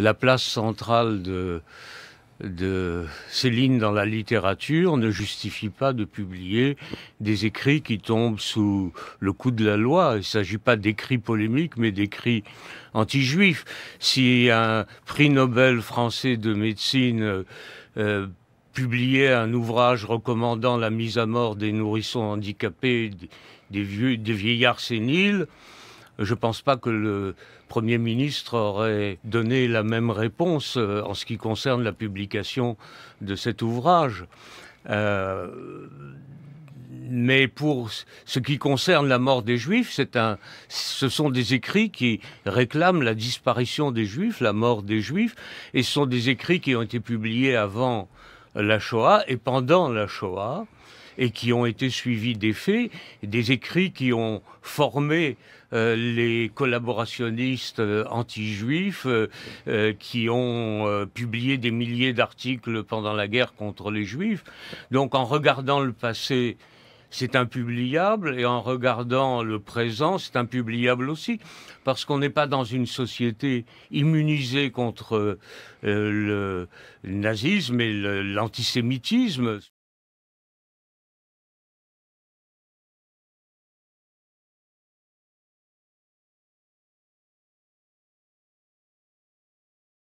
la place centrale de, Céline dans la littérature ne justifie pas de publier des écrits qui tombent sous le coup de la loi. Il ne s'agit pas d'écrits polémiques, mais d'écrits anti-juifs. Si un prix Nobel français de médecine euh, publiait un ouvrage recommandant la mise à mort des nourrissons handicapés, des vieillards séniles, je ne pense pas que le Premier ministre aurait donné la même réponse euh, en ce qui concerne la publication de cet ouvrage. Euh, mais pour ce qui concerne la mort des Juifs, un, ce sont des écrits qui réclament la disparition des Juifs, la mort des Juifs, et ce sont des écrits qui ont été publiés avant la Shoah et pendant la Shoah et qui ont été suivis des faits, des écrits qui ont formé euh, les collaborationnistes euh, anti-juifs euh, qui ont publié des milliers d'articles pendant la guerre contre les juifs. Donc en regardant le passé, c'est impubliable, et en regardant le présent, c'est impubliable aussi, parce qu'on n'est pas dans une société immunisée contre le nazisme et l'antisémitisme.